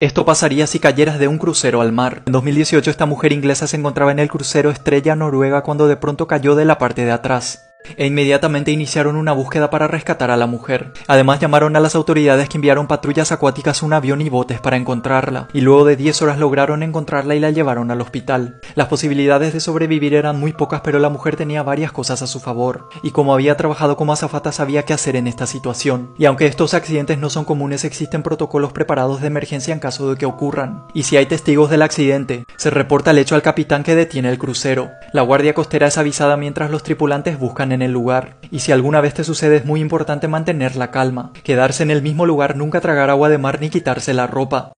Esto pasaría si cayeras de un crucero al mar. En 2018 esta mujer inglesa se encontraba en el crucero Estrella Noruega cuando de pronto cayó de la parte de atrás e inmediatamente iniciaron una búsqueda para rescatar a la mujer. Además llamaron a las autoridades que enviaron patrullas acuáticas, un avión y botes para encontrarla, y luego de 10 horas lograron encontrarla y la llevaron al hospital. Las posibilidades de sobrevivir eran muy pocas, pero la mujer tenía varias cosas a su favor, y como había trabajado como azafata sabía qué hacer en esta situación. Y aunque estos accidentes no son comunes, existen protocolos preparados de emergencia en caso de que ocurran. Y si hay testigos del accidente, se reporta el hecho al capitán que detiene el crucero. La guardia costera es avisada mientras los tripulantes buscan en el lugar. Y si alguna vez te sucede es muy importante mantener la calma, quedarse en el mismo lugar, nunca tragar agua de mar ni quitarse la ropa.